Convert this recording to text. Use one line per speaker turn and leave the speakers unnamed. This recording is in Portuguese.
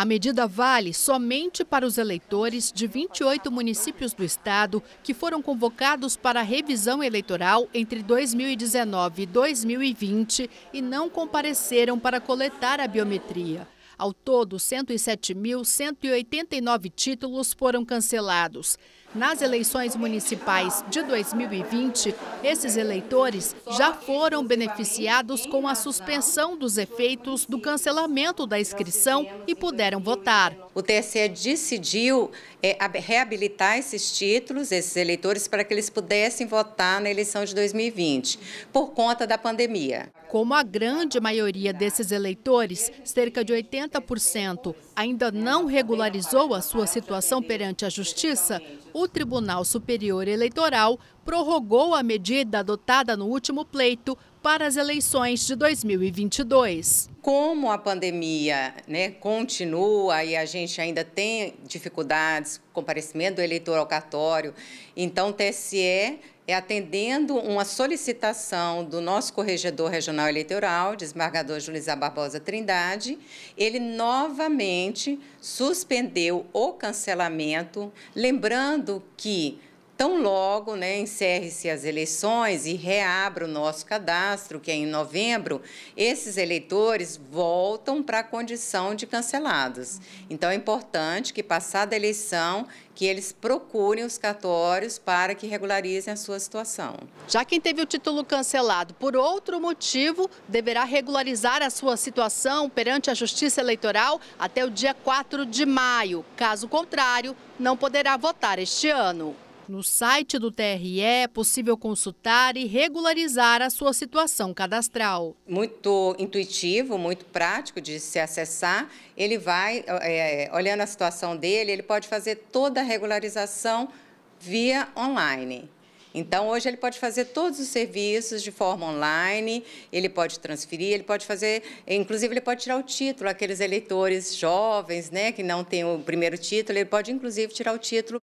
A medida vale somente para os eleitores de 28 municípios do estado que foram convocados para a revisão eleitoral entre 2019 e 2020 e não compareceram para coletar a biometria. Ao todo, 107.189 títulos foram cancelados. Nas eleições municipais de 2020, esses eleitores já foram beneficiados com a suspensão dos efeitos do cancelamento da inscrição e puderam votar. O TSE decidiu é, reabilitar esses títulos,
esses eleitores, para que eles pudessem votar na eleição de 2020, por conta da
pandemia. Como a grande maioria desses eleitores, cerca de 80%, ainda não regularizou a sua situação perante a Justiça, o Tribunal Superior Eleitoral prorrogou a medida adotada no último pleito para as eleições de 2022. Como a pandemia né,
continua e a gente ainda tem dificuldades com o comparecimento do eleitor ao cartório, então o TSE é atendendo uma solicitação do nosso corregedor regional eleitoral, desembargador Julizar Barbosa Trindade, ele novamente suspendeu o cancelamento, lembrando que Tão logo né, encerre-se as eleições e reabra o nosso cadastro, que é em novembro, esses eleitores voltam para a condição de cancelados. Então, é importante que, passada a eleição, que eles procurem os cartórios para que regularizem a sua situação.
Já quem teve o título cancelado por outro motivo, deverá regularizar a sua situação perante a Justiça Eleitoral até o dia 4 de maio. Caso contrário, não poderá votar este ano. No site do TRE é possível consultar e regularizar a sua situação cadastral. Muito intuitivo, muito prático de se acessar. Ele vai,
é, olhando a situação dele, ele pode fazer toda a regularização via online. Então, hoje ele pode fazer todos os serviços de forma online, ele pode transferir, ele pode fazer, inclusive ele pode tirar o título, aqueles eleitores jovens, né, que não têm o primeiro título, ele pode inclusive tirar o título